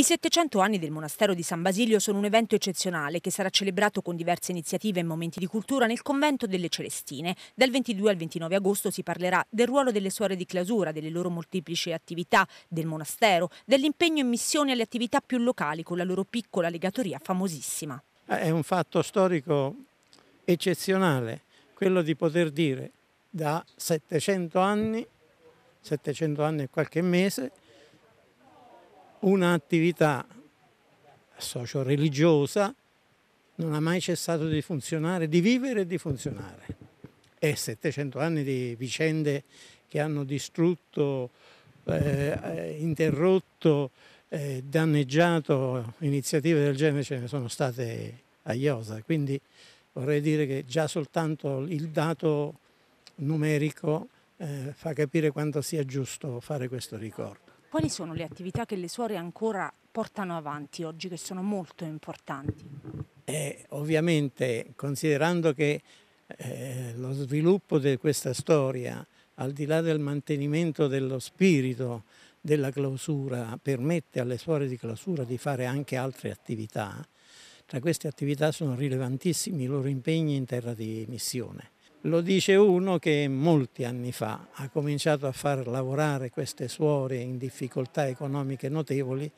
I 700 anni del monastero di San Basilio sono un evento eccezionale che sarà celebrato con diverse iniziative e momenti di cultura nel convento delle Celestine. Dal 22 al 29 agosto si parlerà del ruolo delle suore di clausura, delle loro molteplici attività, del monastero, dell'impegno in missione alle attività più locali con la loro piccola legatoria famosissima. Ah, è un fatto storico eccezionale quello di poter dire da 700 anni, 700 anni e qualche mese, un'attività socio-religiosa non ha mai cessato di funzionare, di vivere e di funzionare. E 700 anni di vicende che hanno distrutto, eh, interrotto, eh, danneggiato iniziative del genere ce ne sono state a Iosa. Quindi vorrei dire che già soltanto il dato numerico eh, fa capire quanto sia giusto fare questo ricordo. Quali sono le attività che le suore ancora portano avanti oggi che sono molto importanti? Eh, ovviamente considerando che eh, lo sviluppo di questa storia, al di là del mantenimento dello spirito della clausura, permette alle suore di clausura di fare anche altre attività, tra queste attività sono rilevantissimi i loro impegni in terra di missione lo dice uno che molti anni fa ha cominciato a far lavorare queste suore in difficoltà economiche notevoli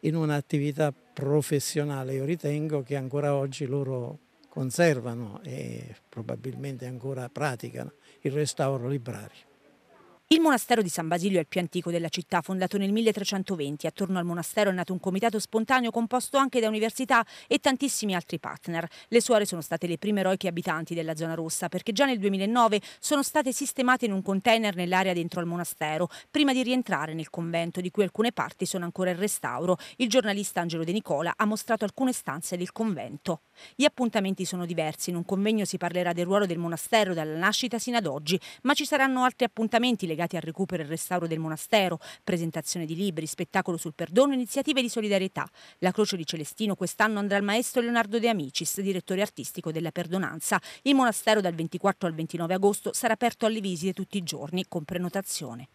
in un'attività professionale. Io ritengo che ancora oggi loro conservano e probabilmente ancora praticano il restauro librario. Il monastero di San Basilio è il più antico della città, fondato nel 1320. Attorno al monastero è nato un comitato spontaneo composto anche da università e tantissimi altri partner. Le suore sono state le prime eroiche abitanti della zona rossa perché già nel 2009 sono state sistemate in un container nell'area dentro al monastero, prima di rientrare nel convento di cui alcune parti sono ancora in restauro. Il giornalista Angelo De Nicola ha mostrato alcune stanze del convento. Gli appuntamenti sono diversi, in un convegno si parlerà del ruolo del monastero dalla nascita sino ad oggi, ma ci saranno altri appuntamenti legati legati al recupero e restauro del monastero, presentazione di libri, spettacolo sul perdono, iniziative di solidarietà. La Croce di Celestino quest'anno andrà al maestro Leonardo De Amicis, direttore artistico della Perdonanza. Il monastero dal 24 al 29 agosto sarà aperto alle visite tutti i giorni con prenotazione.